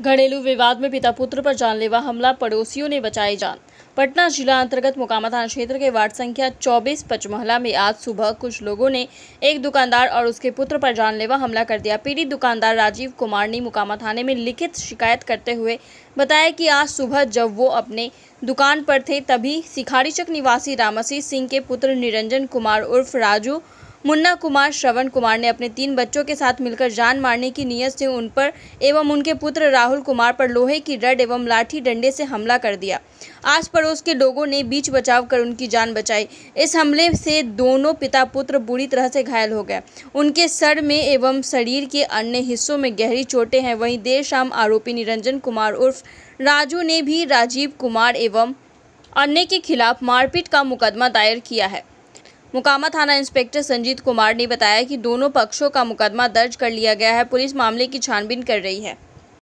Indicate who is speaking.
Speaker 1: घरेलू विवाद में पिता पुत्र पर जानलेवा हमला पड़ोसियों ने बचाई जान पटना जिला अंतर्गत मोकामा थाना क्षेत्र के वार्ड संख्या चौबीस पचमहला में आज सुबह कुछ लोगों ने एक दुकानदार और उसके पुत्र पर जानलेवा हमला कर दिया पीड़ित दुकानदार राजीव कुमार ने मोकामा थाने में लिखित शिकायत करते हुए बताया कि आज सुबह जब वो अपने दुकान पर थे तभी सिखारीचक निवासी रामसी सिंह के पुत्र निरंजन कुमार उर्फ राजू मुन्ना कुमार श्रवण कुमार ने अपने तीन बच्चों के साथ मिलकर जान मारने की नीयत से उन पर एवं उनके पुत्र राहुल कुमार पर लोहे की रड एवं लाठी डंडे से हमला कर दिया आस पड़ोस के लोगों ने बीच बचाव कर उनकी जान बचाई इस हमले से दोनों पिता पुत्र बुरी तरह से घायल हो गए उनके सर में एवं शरीर के अन्य हिस्सों में गहरी चोटें हैं वहीं देर शाम आरोपी निरंजन कुमार उर्फ राजू ने भी राजीव कुमार एवं अन्य के खिलाफ मारपीट का मुकदमा दायर किया है मुकामा थाना इंस्पेक्टर संजीत कुमार ने बताया कि दोनों पक्षों का मुकदमा दर्ज कर लिया गया है पुलिस मामले की छानबीन कर रही है